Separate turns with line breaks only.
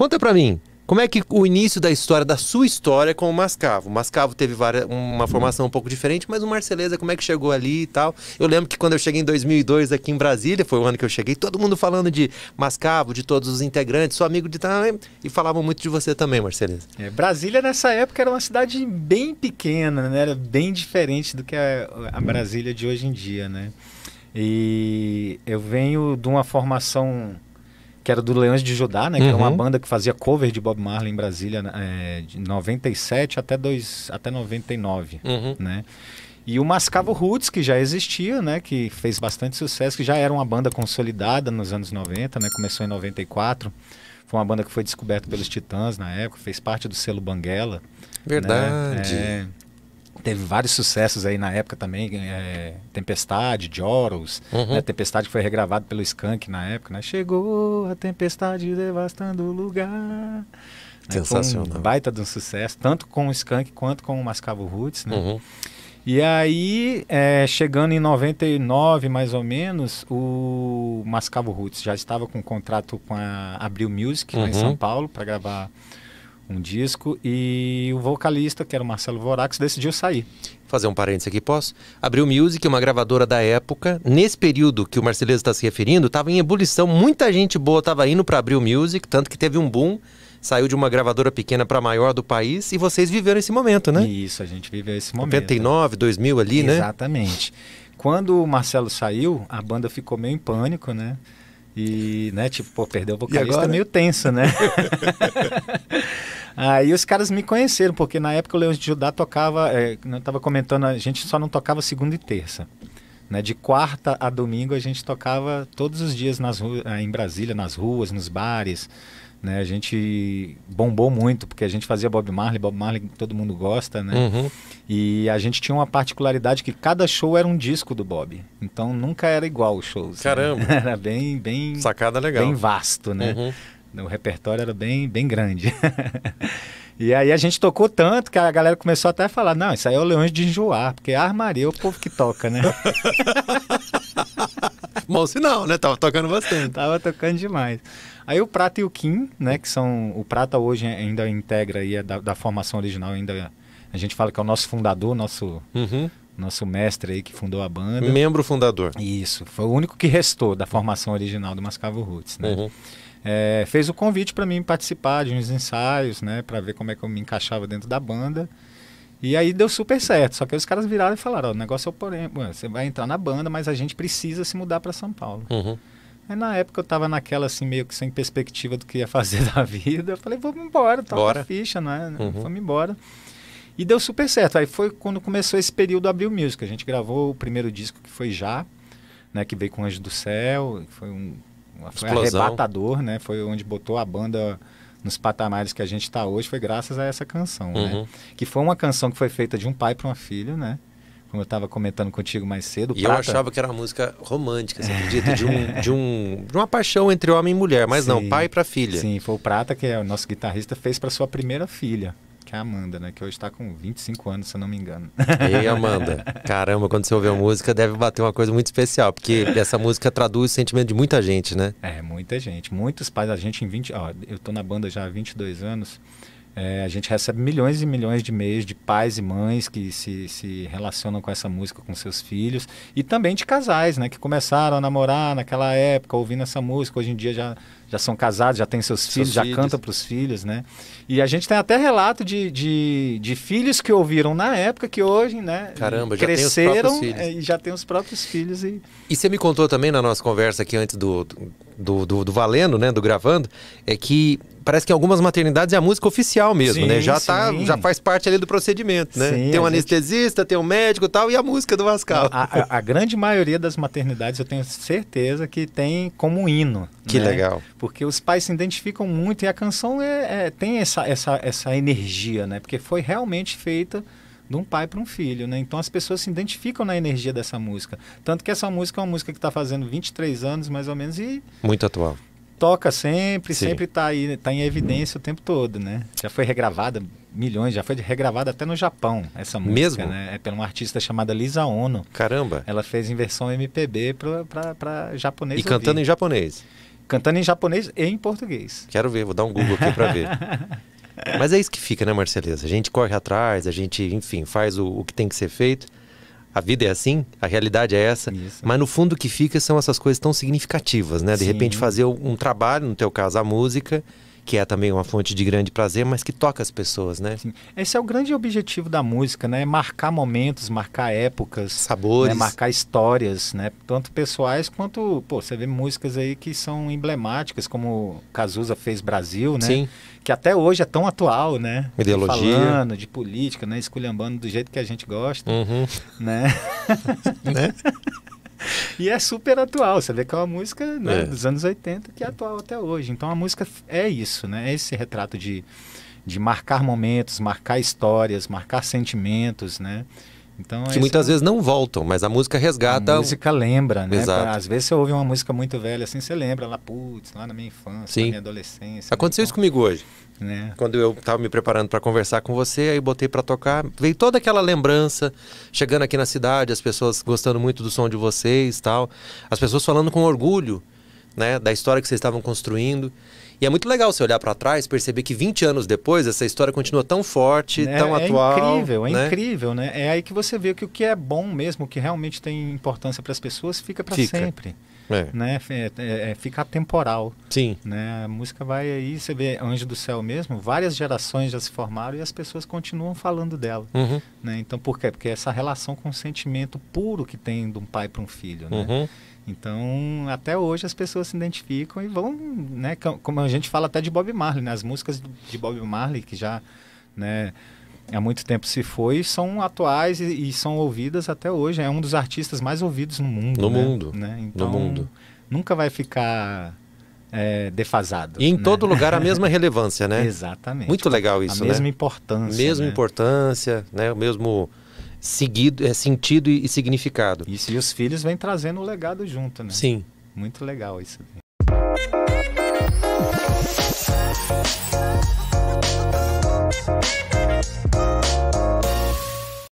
Conta para mim, como é que o início da história, da sua história com o Mascavo? O Mascavo teve várias, uma formação um pouco diferente, mas o Marceleza, como é que chegou ali e tal? Eu lembro que quando eu cheguei em 2002 aqui em Brasília, foi o ano que eu cheguei, todo mundo falando de Mascavo, de todos os integrantes, sou amigo de tal, e falavam muito de você também, Marceleza. É, Brasília nessa época era uma cidade bem
pequena, né? Era bem diferente do que a, a Brasília de hoje em dia, né? E eu venho de uma formação que era do Leões de Judá, né? Que uhum. era uma uhum. banda que fazia cover de Bob Marley em Brasília né, é, de 97 até, dois, até 99, uhum. né? E o Mascavo Roots, que já existia, né? Que fez bastante sucesso, que já era uma banda consolidada nos anos 90, né? Começou em 94. Foi uma banda que foi descoberta pelos Titãs na época, fez parte do selo Banguela. Né, Verdade. Né? É, Teve vários sucessos aí na época também, é, Tempestade, Joros uhum. né? Tempestade foi regravado pelo Skank na época, né? Chegou a tempestade devastando o lugar. Né?
Sensacional. Né? Um
baita de um sucesso, tanto com o Skank quanto com o Mascavo Roots, né? Uhum. E aí, é, chegando em 99, mais ou menos, o Mascavo Roots já estava com um contrato com a Abril Music, uhum. lá em São uhum.
Paulo, para gravar um disco e o vocalista, que era o Marcelo Vorax, decidiu sair. Fazer um parênteses aqui, posso? Abriu Music, uma gravadora da época. Nesse período que o Marcelo está se referindo, estava em ebulição. Muita gente boa estava indo para Abril Music, tanto que teve um boom. Saiu de uma gravadora pequena para maior do país e vocês viveram esse momento, né? Isso, a gente viveu esse momento. 99, 2000 ali, Exatamente. né?
Exatamente. Quando o Marcelo saiu, a banda ficou meio em pânico, né? E, né, tipo, pô, perder o vocalista é meio tenso, né? Aí ah, os caras me conheceram, porque na época o Leões de Judá tocava, é, né, eu tava comentando, a gente só não tocava segunda e terça. Né? De quarta a domingo a gente tocava todos os dias nas ah, em Brasília, nas ruas, nos bares, né? A gente bombou muito, porque a gente fazia Bob Marley, Bob Marley todo mundo gosta, né? Uhum. E a gente tinha uma particularidade que cada show era um disco do Bob. Então nunca era igual os shows. Né? Caramba! Né? Era bem, bem... Sacada legal. Bem vasto, né? Uhum. O repertório era bem, bem grande. E aí a gente tocou tanto que a galera começou até a falar: não, isso aí é o Leões de Enjoar, porque a armaria é o povo que toca, né? mau sinal, né? Tava tocando bastante. Tava tocando demais. Aí o Prata e o Kim, né? Que são. O Prata hoje ainda integra aí, é da, da, formação original, ainda. A gente fala que é o nosso fundador, nosso. Uhum. Nosso mestre aí que fundou a banda. Membro
fundador. Isso. Foi
o único que restou da formação original do Mascavo Roots, né? Uhum. É, fez o convite para mim participar de uns ensaios, né? Para ver como é que eu me encaixava dentro da banda. E aí deu super certo. Só que os caras viraram e falaram: ó, o negócio é o porém, você vai entrar na banda, mas a gente precisa se mudar para São Paulo. Uhum. Aí na época eu tava naquela assim, meio que sem perspectiva do que ia fazer da vida. Eu falei: vamos embora, tá Bora. ficha, né? Uhum. Vamos embora. E deu super certo. Aí foi quando começou esse período Abril Music. A gente gravou o primeiro disco que foi Já, né? Que veio com Anjo do Céu. Foi um foi Explosão. arrebatador, né? Foi onde botou a banda nos patamares que a gente está hoje foi graças a essa canção, né? uhum. né? Que foi uma canção que foi feita de um pai para uma filha, né? Como eu estava comentando contigo mais cedo. E Prata... eu achava
que era uma música romântica, você é. acredita? De, um, de, um, de uma paixão entre homem e mulher, mas Sim. não, pai para filha. Sim,
foi o Prata que é o nosso guitarrista fez para sua primeira filha que é a Amanda, né? Que hoje está com 25 anos, se eu não me engano. Ei, Amanda,
caramba, quando você ouve a música, deve bater uma coisa muito especial, porque essa música traduz o sentimento de muita gente, né?
É, muita gente. Muitos pais, a gente em 20. Ó, eu tô na banda já há 22 anos. É, a gente recebe milhões e milhões de e-mails de pais e mães que se, se relacionam com essa música com seus filhos e também de casais, né? Que começaram a namorar naquela época ouvindo essa música, hoje em dia já, já são casados, já têm seus, seus filhos, filhos, já canta para os filhos, né? E a gente tem até relato de, de, de, filhos que ouviram na época que hoje, né?
Caramba, já cresceram
é, e já tem os próprios filhos. E...
e você me contou também na nossa conversa aqui antes do, do, do, do Valendo, né? Do Gravando, é que parece que em algumas maternidades é a música oficial mesmo, né? sim, né? Já, tá, já faz parte ali do procedimento, né? Sim, tem um anestesista, gente... tem um médico e tal, e a música do Vascal. A, a, a, grande maioria das maternidades, eu tenho
certeza que tem como hino. Que né? legal. Porque os pais se identificam muito e a canção é, é, tem essa, essa, essa energia, né? Porque foi realmente feita de um pai para um filho, né? Então as pessoas se identificam na energia dessa música. Tanto que essa música é uma música que está fazendo 23 anos, mais ou menos, e... Muito atual toca sempre, Sim. sempre está aí, tá em evidência o tempo todo, né? Já foi regravada milhões, já foi regravada até no Japão essa música, Mesmo? né? É por uma artista chamada Lisa Ono. Caramba. Ela fez em versão MPB para japonês. E ouvir. cantando em japonês. Cantando em japonês e em português. Quero ver, vou dar um Google aqui para ver.
Mas é isso que fica, né, Marceleza? A gente corre atrás, a gente, enfim, faz o, o que tem que ser feito a vida é assim, a realidade é essa. Isso. Mas no fundo o que fica são essas coisas tão significativas, né? De Sim. repente fazer um trabalho, no teu caso a música, que é também uma fonte de grande prazer, mas que toca as pessoas, né? Sim.
Esse é o grande objetivo da música, né? É marcar momentos, marcar épocas, né? sabores, né? marcar histórias, né? Tanto pessoais quanto, pô, você vê músicas aí que são emblemáticas, como Cazuza fez Brasil, né? Sim que até hoje é tão atual, né? Ideologia. Falando de política, né? Esculhambando do jeito que a gente gosta, uhum. né? né? e é super atual, você vê que é uma música né, é. dos anos 80 que é atual até hoje. Então a música é isso, né? É esse retrato de, de marcar momentos, marcar histórias, marcar sentimentos, né? Então, que muitas é... vezes
não voltam, mas a música resgata. A música lembra, né? Exato. às
vezes você ouve uma música muito velha assim, você lembra lá, putz, lá na minha infância, Sim. na minha adolescência.
Aconteceu né, isso comigo hoje. Né? Quando eu estava me preparando para conversar com você, aí botei para tocar, veio toda aquela lembrança, chegando aqui na cidade, as pessoas gostando muito do som de vocês, tal, as pessoas falando com orgulho, né, da história que vocês estavam construindo. E é muito legal você olhar para trás, perceber que 20 anos depois essa história continua tão forte, é, tão é atual. É incrível, é né? incrível,
né? É aí que você vê que o que é bom mesmo, o que realmente tem importância para as pessoas, fica para sempre. É. Né? É, é, fica temporal. Sim. Né? A música vai aí, você vê Anjo do Céu mesmo, várias gerações já se formaram e as pessoas continuam falando dela. Uhum. Né? Então, por quê? Porque é essa relação com o sentimento puro que tem de um pai para um filho. Né? Uhum. Então, até hoje as pessoas se identificam e vão, né? Como a gente fala até de Bob Marley, né? As músicas de Bob Marley que já, né? há muito tempo se foi, são atuais e, e, são ouvidas até hoje. É um dos artistas mais ouvidos no mundo. No né? mundo. Né? Então, no mundo. Nunca vai ficar é, defasado. E em né? todo lugar a mesma
relevância, né? Exatamente. Muito legal isso, a né? mesma né? importância. Mesma né? importância, né? O mesmo seguido, é, sentido e, e significado. Isso, e os filhos
vêm trazendo o legado junto, né? Sim. Muito legal isso.